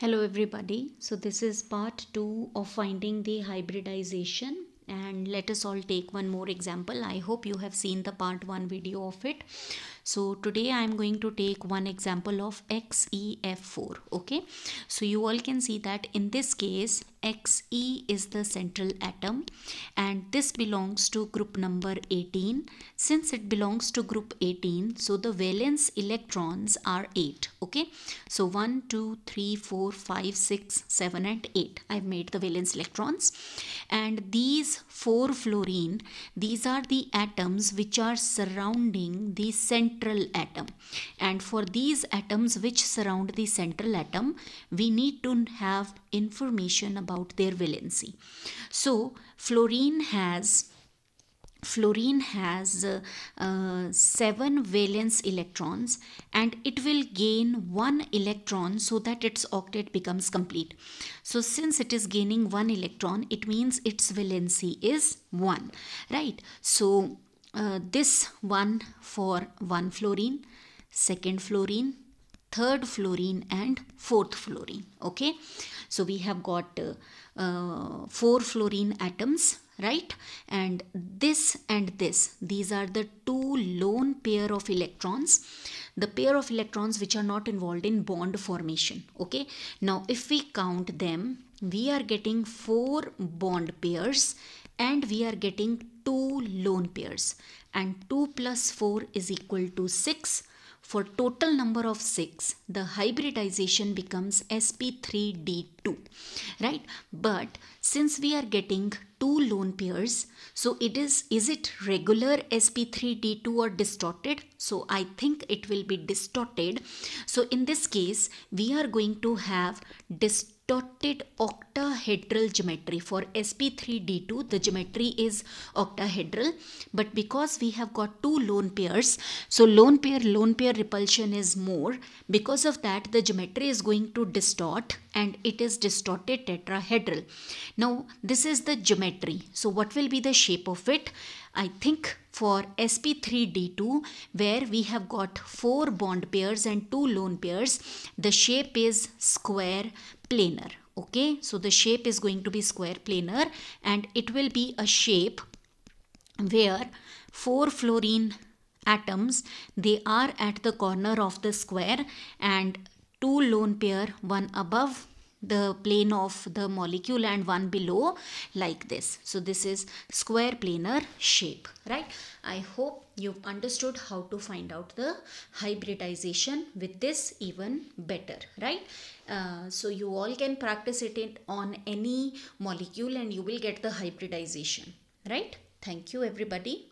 Hello everybody. So this is part 2 of finding the hybridization and let us all take one more example. I hope you have seen the part 1 video of it. So today I am going to take one example of XEF4. Okay. So you all can see that in this case XE is the central atom and this belongs to group number 18. Since it belongs to group 18 so the valence electrons are 8. Okay. So 1, 2, 3, 4, 5, 6, 7 and 8. I've made the valence electrons and these 4 fluorine. These are the atoms which are surrounding the central atom. And for these atoms which surround the central atom, we need to have information about their valency. So, fluorine has fluorine has uh, uh, 7 valence electrons and it will gain 1 electron so that its octet becomes complete. So since it is gaining 1 electron it means its valency is 1 right. So uh, this one for 1 fluorine, second fluorine, third fluorine and fourth fluorine okay. So we have got uh, uh, 4 fluorine atoms right and this and this these are the two lone pair of electrons the pair of electrons which are not involved in bond formation okay now if we count them we are getting four bond pairs and we are getting two lone pairs and 2 plus 4 is equal to 6 for total number of 6, the hybridization becomes sp3d2, right? But since we are getting two lone pairs, so it is, is it regular sp3d2 or distorted? So I think it will be distorted. So in this case, we are going to have distorted dotted octahedral geometry. For sp3d2 the geometry is octahedral but because we have got two lone pairs so lone pair lone pair repulsion is more because of that the geometry is going to distort and it is distorted tetrahedral. Now this is the geometry so what will be the shape of it? I think for sp3d2 where we have got four bond pairs and two lone pairs the shape is square planar okay so the shape is going to be square planar and it will be a shape where four fluorine atoms they are at the corner of the square and two lone pair one above the plane of the molecule and one below like this. So this is square planar shape, right? I hope you've understood how to find out the hybridization with this even better, right? Uh, so you all can practice it on any molecule and you will get the hybridization, right? Thank you everybody.